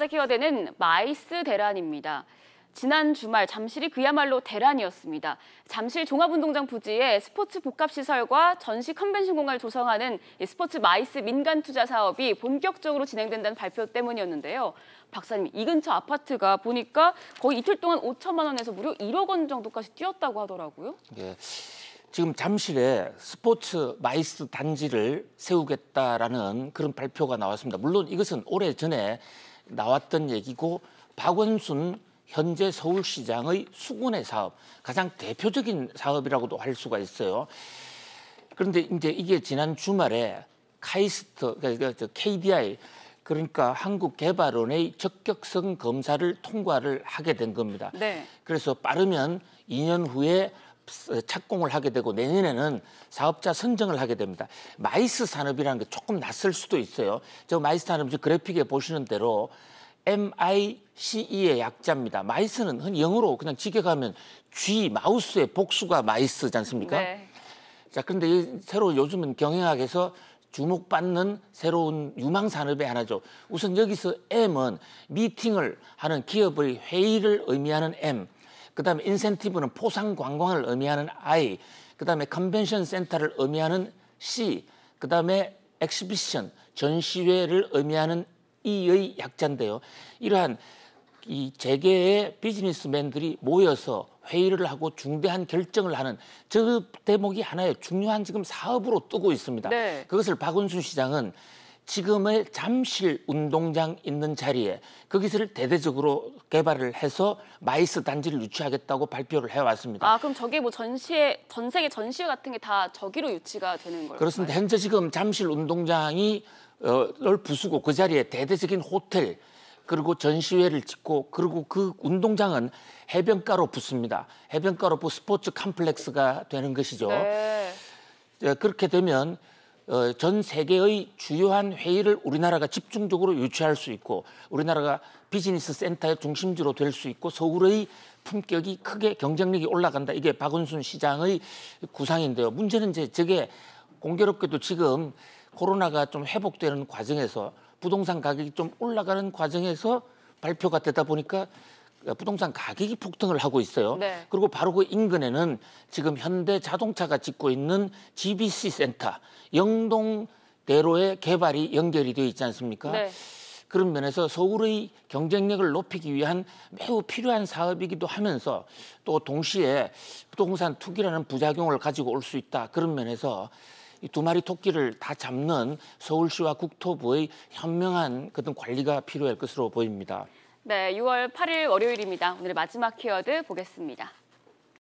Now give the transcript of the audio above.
번째 키워드는 마이스 대란입니다. 지난 주말 잠실이 그야말로 대란이었습니다. 잠실 종합운동장 부지에 스포츠 복합시설과 전시 컨벤션 공간을 조성하는 스포츠 마이스 민간 투자 사업이 본격적으로 진행된다는 발표 때문이었는데요. 박사님, 이 근처 아파트가 보니까 거의 이틀 동안 5천만 원에서 무려 1억 원 정도까지 뛰었다고 하더라고요. 예. 지금 잠실에 스포츠 마이스 단지를 세우겠다라는 그런 발표가 나왔습니다. 물론 이것은 오래 전에 나왔던 얘기고 박원순 현재 서울시장의 수군의 사업 가장 대표적인 사업이라고도 할 수가 있어요. 그런데 이제 이게 지난 주말에 카이스트 그러니까 KDI 그러니까 한국개발원의 적격성 검사를 통과를 하게 된 겁니다. 네. 그래서 빠르면 2년 후에 착공을 하게 되고 내년에는 사업자 선정을 하게 됩니다. 마이스 산업이라는 게 조금 낯설 수도 있어요. 저 마이스 산업 그래픽에 보시는 대로 MICE의 약자입니다. 마이스는 흔히 영어로 그냥 직역하면 G 마우스의 복수가 마이스지 않습니까? 네. 자, 그런데 새로 요즘은 경영학에서 주목받는 새로운 유망 산업의 하나죠. 우선 여기서 M은 미팅을 하는 기업의 회의를 의미하는 M. 그 다음에 인센티브는 포상 관광을 의미하는 I, 그 다음에 컨벤션 센터를 의미하는 C, 그 다음에 엑시비션, 전시회를 의미하는 E의 약자인데요. 이러한 이 재계의 비즈니스맨들이 모여서 회의를 하고 중대한 결정을 하는 저 대목이 하나의 중요한 지금 사업으로 뜨고 있습니다. 네. 그것을 박은순 시장은 지금의 잠실 운동장 있는 자리에 거기서를 대대적으로 개발을 해서 마이스 단지를 유치하겠다고 발표를 해왔습니다. 아 그럼 저게 뭐 전시회 전 세계 전시회 같은 게 다 저기로 유치가 되는 거예요? 그렇습니다. 현재 지금 잠실 운동장이 어 부수고 그 자리에 대대적인 호텔 그리고 전시회를 짓고 그리고 그 운동장은 해변가로 붙습니다. 해변가로 붙 스포츠 컴플렉스가 되는 것이죠. 네. 예, 그렇게 되면 어, 전 세계의 주요한 회의를 우리나라가 집중적으로 유치할 수 있고 우리나라가 비즈니스 센터의 중심지로 될 수 있고 서울의 품격이 크게 경쟁력이 올라간다. 이게 박은순 시장의 구상인데요. 문제는 이제 저게 공교롭게도 지금 코로나가 좀 회복되는 과정에서 부동산 가격이 좀 올라가는 과정에서 발표가 되다 보니까 그러니까 부동산 가격이 폭등을 하고 있어요. 네. 그리고 바로 그 인근에는 지금 현대 자동차가 짓고 있는 GBC 센터 영동 대로의 개발이 연결이 되어 있지 않습니까? 네. 그런 면에서 서울의 경쟁력을 높이기 위한 매우 필요한 사업이기도 하면서 또 동시에 부동산 투기라는 부작용을 가지고 올 수 있다. 그런 면에서 이 두 마리 토끼를 다 잡는 서울시와 국토부의 현명한 그런 관리가 필요할 것으로 보입니다. 네, 6월 8일 월요일입니다. 오늘 마지막 키워드 보겠습니다.